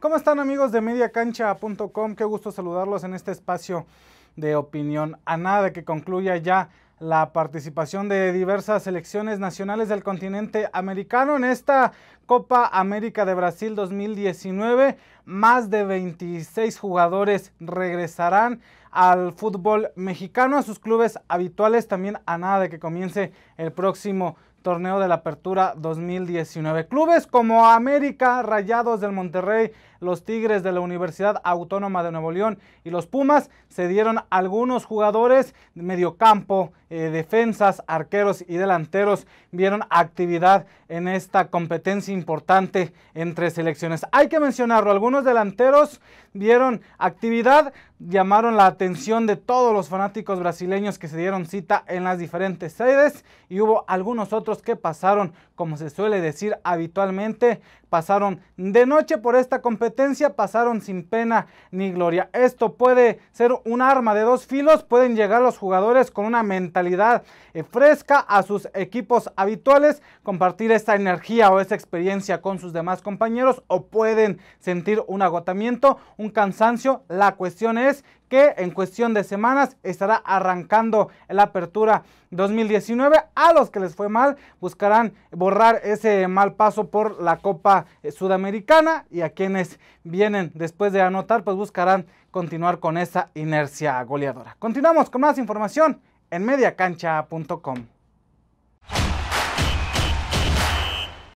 ¿Cómo están amigos de mediacancha.com? Qué gusto saludarlos en este espacio de opinión. A nada que concluya ya la participación de diversas selecciones nacionales del continente americano en esta Copa América de Brasil 2019. Más de 26 jugadores regresarán al fútbol mexicano, a sus clubes habituales, también a nada de que comience el próximo torneo de la Apertura 2019. Clubes como América, Rayados del Monterrey, los Tigres de la Universidad Autónoma de Nuevo León y los Pumas se dieron algunos jugadores, mediocampo, campo, eh, defensas, arqueros y delanteros vieron actividad en esta competencia importante entre selecciones. Hay que mencionarlo, algunos delanteros vieron actividad, llamaron la atención de todos los fanáticos brasileños que se dieron cita en las diferentes sedes y hubo algunos otros que pasaron, como se suele decir habitualmente, pasaron de noche por esta competencia, pasaron sin pena ni gloria. Esto puede ser un arma de dos filos, pueden llegar los jugadores con una mentalidad eh, fresca a sus equipos habituales, compartir esta energía o esa experiencia con sus demás compañeros o pueden sentir un agotamiento, un cansancio. La cuestión es que en cuestión de semanas estará arrancando la apertura 2019. A los que les fue mal buscarán borrar ese mal paso por la Copa Sudamericana y a quienes vienen después de anotar pues buscarán continuar con esa inercia goleadora. Continuamos con más información en mediacancha.com.